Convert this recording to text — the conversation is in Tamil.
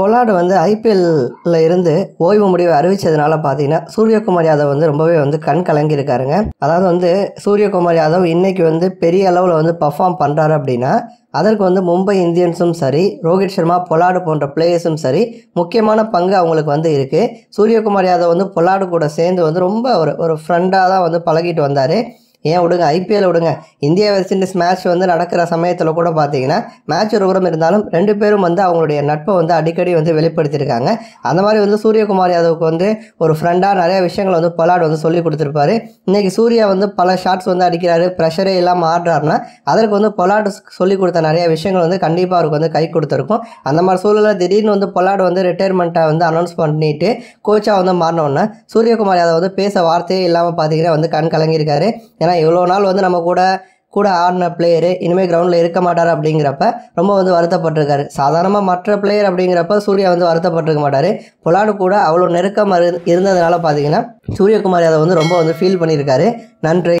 பொலாடு வந்து ஐபிஎல்ல இருந்து ஓய்வு முடிவை அறிவிச்சதுனால பார்த்தீங்கன்னா சூரியகுமார் யாதவ் வந்து ரொம்பவே வந்து கண் கலங்கியிருக்காருங்க அதாவது வந்து சூரியகுமார் யாதவ் இன்றைக்கி வந்து பெரிய அளவில் வந்து பர்ஃபார்ம் பண்ணுறாரு அப்படின்னா அதற்கு வந்து மும்பை இந்தியன்ஸும் சரி ரோஹித் சர்மா பொலாடு போன்ற பிளேயர்ஸும் சரி முக்கியமான பங்கு அவங்களுக்கு வந்து இருக்குது சூரியகுமார் யாதவ் வந்து பொலாடு கூட சேர்ந்து வந்து ரொம்ப ஒரு ஒரு ஃப்ரெண்டாக தான் வந்து பழகிட்டு வந்தார் ஏன் விடுங்க ஐபிஎல் விடுங்க இந்தியா வெஸ்ட் இண்டீஸ் மேட்ச் வந்து நடக்கிற சமயத்தில் கூட பார்த்தீங்கன்னா மேட்ச் ஒருபுறம் இருந்தாலும் ரெண்டு பேரும் வந்து அவங்களுடைய நட்பை வந்து அடிக்கடி வந்து வெளிப்படுத்தியிருக்காங்க அந்த மாதிரி வந்து சூரியகுமார் யாதவுக்கு வந்து ஒரு ஃப்ரெண்டாக நிறைய விஷயங்கள் வந்து பலாட் வந்து சொல்லி கொடுத்துருப்பாரு இன்றைக்கி சூர்யா வந்து பல ஷாட்ஸ் வந்து அடிக்கிறாரு ப்ரெஷரே இல்லாமல் ஆடுறாருன்னா அதற்கு வந்து பொலாட் சொல்லி கொடுத்த நிறைய விஷயங்கள் வந்து கண்டிப்பாக அவருக்கு வந்து கை கொடுத்துருக்கும் அந்த மாதிரி சூழலில் திடீர்னு வந்து பொலாட் வந்து ரிட்டையர்மெண்ட்டை வந்து அனௌன்ஸ் பண்ணிட்டு கோச்சாக வந்து மாறினோன்னா சூரியகுமார் யாதவ் வந்து பேச வார்த்தையே இல்லாமல் பார்த்தீங்கன்னா வந்து கண் கலங்கியிருக்காரு ஏன்னா இவ்வளோ நாள் வந்து நம்ம கூட கூட ஆடின பிளேயரு இனிமேல் கிரவுண்டில் இருக்க மாட்டார் அப்படிங்கிறப்ப ரொம்ப வந்து வருத்தப்பட்டிருக்காரு சாதாரணமாக மற்ற பிளேயர் அப்படிங்கிறப்ப சூர்யா வந்து வருத்தப்பட்டிருக்க மாட்டார் பொலாடு கூட அவ்வளோ நெருக்கமாக இருந்ததுனால பார்த்தீங்கன்னா சூரியகுமார் அதை வந்து ரொம்ப வந்து ஃபீல் பண்ணியிருக்காரு நன்றி